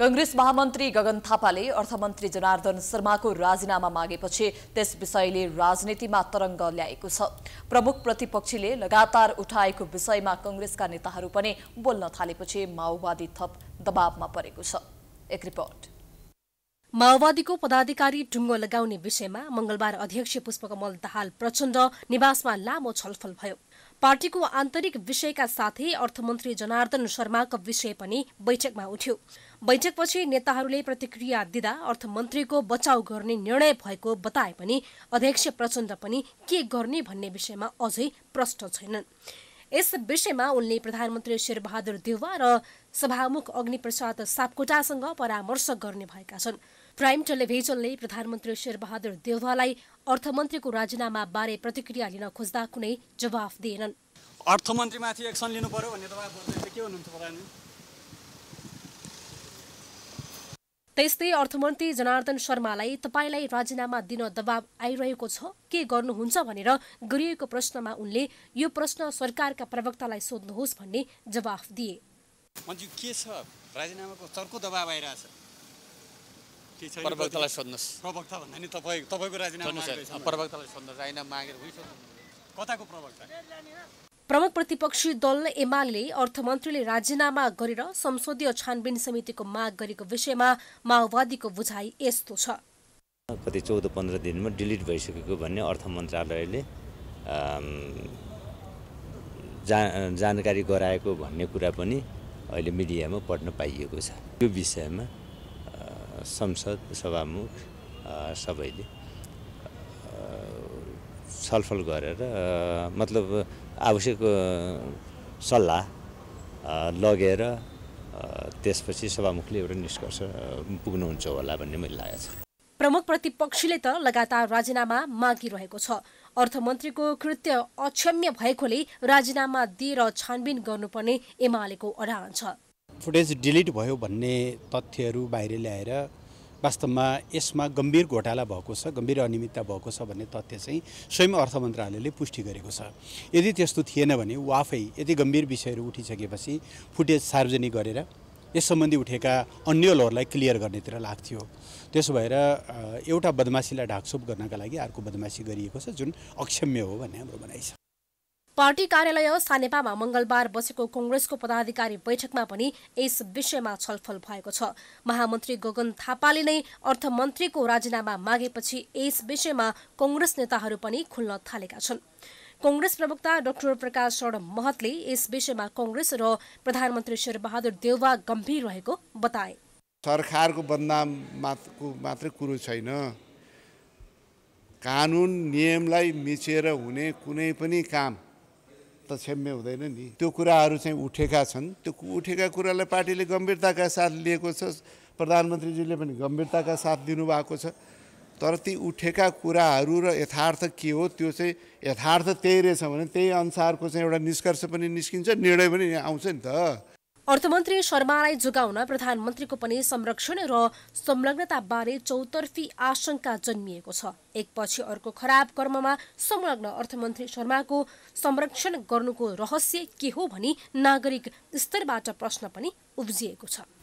कंग्रेस महामन्त्री गगन थापाले अर्थमन्त्री जनार्दन शर्माको राजीनामा मागेपछि त्यस विषयले राजनीतिमा तरङ्ग ल्याएको छ प्रमुख प्रतिपक्षीले लगातार उठाएको विषयमा कंग्रेसका नेताहरू पनि बोल्न थालेपछि माओवादी थप दबावमा परेको छ एक रिपोर्ट माओवादीको पदाधिकारी टुङ्गो लगाउने विषयमा मंगलबार अध्यक्ष पुष्पकमल दाहाल प्रचण्ड निवासमा लामो छलफल भयो पार्टीको आन्तरिक विषयका साथै अर्थमन्त्री जनार्दन शर्माको विषय पनि बैठकमा उठ्यो बैठकपछि नेताहरूले प्रतिक्रिया दिँदा अर्थमन्त्रीको बचाउ गर्ने निर्णय भएको बताए पनि अध्यक्ष प्रचण्ड पनि के गर्ने भन्ने विषयमा अझै प्रष्ट छैनन् यस विषयमा उनले प्रधानमन्त्री शेरबहादुर देउवा र सभामुख अग्निप्रसाद सापकोटासँग परामर्श गर्ने भएका छन् प्राइम टेलिभिजनले प्रधानमन्त्री शेरबहादुर देउवालाई अर्थमन्त्रीको राजीनामा बारे प्रतिक्रिया लिन खोज्दा कुनै जवाफ दिएनन् अर्थमन्त्रीमाथि एक्सन लिनु पर्यो भन्ने त्यस्तै अर्थमन्त्री जनार्दन शर्मालाई तपाईँलाई राजीनामा दिन दबाव आइरहेको छ के गर्नुहुन्छ भनेर गरिएको प्रश्नमा उनले यो प्रश्न सरकारका प्रवक्तालाई सोध्नुहोस् भन्ने जवाफ दिए प्रवक्तालाई सोध्नुहोस् प्रवक्ता भन्दा नि तपाईँ तपाईँको राजीनामा प्रवक्तालाई सोध्नुहोस् मागेर प्रवक्ता प्रमुख प्रतिपक्षी दल एमाले अर्थमन्त्रीले राजीनामा गरेर संसदीय छानबिन समितिको माग गरेको विषयमा माओवादीको बुझाइ यस्तो छ कति चौध पन्ध्र दिनमा डिलिट भइसकेको भन्ने अर्थ मन्त्रालयले जा जानकारी गराएको भन्ने कुरा पनि अहिले मिडियामा पढ्न पाइएको छ यो विषयमा संसद सभामुख सबैले छलफल गरेर मतलब आवश्यक सल्लाह लगेर त्यसपछि सभामुखले एउटा निष्कर्ष पुग्नुहुन्छ होला भन्ने मैले लागेको छ प्रमुख प्रतिपक्षीले त लगातार राजीनामा मागिरहेको छ अर्थमन्त्रीको कृत्य अक्षम्य भएकोले राजीनामा दिएर छानबिन गर्नुपर्ने एमालेको अडान छ फुटेज डिलिट भयो भन्ने तथ्यहरू बाहिर ल्याएर वास्तवमा यसमा गम्भीर घोटाला भएको छ गम्भीर अनियमितता भएको छ भन्ने तथ्य चाहिँ स्वयं अर्थ मन्त्रालयले पुष्टि गरेको छ यदि त्यस्तो थिएन भने ऊ आफै यति गम्भीर विषयहरू उठिसकेपछि फुटेज सार्वजनिक गरेर यस सम्बन्धी उठेका अन्यलहरूलाई क्लियर गर्नेतिर लाग्थ्यो त्यसो भएर एउटा बदमासीलाई ढाकछोप गर्नका लागि अर्को बदमासी गरिएको छ जुन अक्षम्य हो भन्ने हाम्रो भनाइ छ पार्टी कार्यालय सानेपामा मंगलबार बसेको कंग्रेसको पदाधिकारी बैठकमा पनि यस विषयमा छलफल भएको छ महामन्त्री गगन थापाले नै अर्थमन्त्रीको राजीनामा मागेपछि यस विषयमा कंग्रेस नेताहरू पनि खुल्न थालेका छन् कंग्रेस प्रवक्ता डाक्टर प्रकाश शरण महतले यस विषयमा कंग्रेस र प्रधानमन्त्री शेरबहादुर देववा गम्भीर रहेको बताए सरकारको बदनाम मात्रै कुरो छैन कानुन नियमलाई मिचेर हुने कुनै पनि काम त हुँदैन नि त्यो कुराहरू चाहिँ उठेका छन् त्यो उठेका कुरालाई पार्टीले गम्भीरताका साथ लिएको छ प्रधानमन्त्रीजीले पनि गम्भीरताका साथ दिनुभएको छ तर ती उठेका कुराहरू र यथार्थ के हो त्यो चाहिँ यथार्थ त्यही रहेछ भने त्यही अनुसारको चाहिँ एउटा निष्कर्ष पनि निस्किन्छ निर्णय पनि आउँछ नि त अर्थमन्त्री शर्मालाई जोगाउन प्रधानमन्त्रीको पनि संरक्षण र संलग्नताबारे चौतर्फी आशंका जन्मिएको छ एकपछि अर्को खराब कर्ममा संलग्न अर्थमन्त्री शर्माको संरक्षण गर्नुको रहस्य के हो भनी नागरिक स्तरबाट प्रश्न पनि उब्जिएको छ